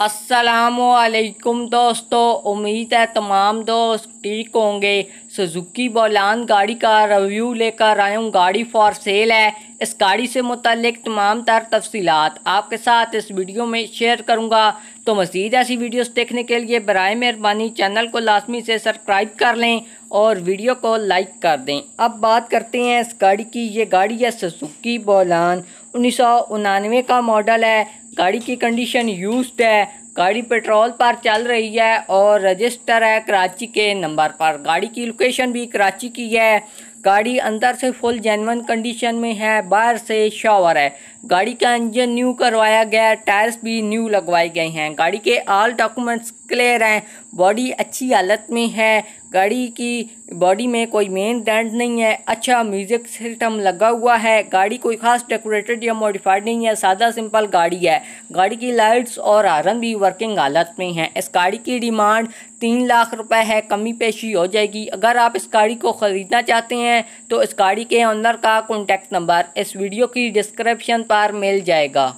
असलकुम दोस्तों उम्मीद है तमाम दोस्त ठीक होंगे सुजुकी बोलान गाड़ी का रिव्यू लेकर आया हूँ गाड़ी फॉर सेल है इस गाड़ी से मुतलक तमाम तर तफसीत आपके साथ इस वीडियो में शेयर करूँगा तो मज़ीद ऐसी वीडियोस देखने के लिए बर मेहरबानी चैनल को लाजमी से सब्सक्राइब कर लें और वीडियो को लाइक कर दें अब बात करते हैं इस गाड़ी की ये गाड़ी है सुजुकी बोलान उन्नीस का मॉडल है गाड़ी की कंडीशन यूज्ड है गाड़ी पेट्रोल पर चल रही है और रजिस्टर है कराची के नंबर पर गाड़ी की लोकेशन भी कराची की है गाड़ी अंदर से फुल जेनवन कंडीशन में है बाहर से शावर है गाड़ी का इंजन न्यू करवाया गया है टायर्स भी न्यू लगवाए गए हैं गाड़ी के ऑल डॉक्यूमेंट्स क्लियर हैं बॉडी अच्छी हालत में है गाड़ी की बॉडी में कोई मेन बैंड नहीं है अच्छा म्यूज़िक सिस्टम लगा हुआ है गाड़ी कोई ख़ास डेकोरेटेड या मॉडिफाइड नहीं है सादा सिंपल गाड़ी है गाड़ी की लाइट्स और आरन भी वर्किंग हालत में हैं इस गाड़ी की डिमांड तीन लाख रुपए है कमी पेशी हो जाएगी अगर आप इस गाड़ी को ख़रीदना चाहते हैं तो इस गाड़ी के ऑनर का कॉन्टैक्ट नंबर इस वीडियो की डिस्क्रिप्शन पर मिल जाएगा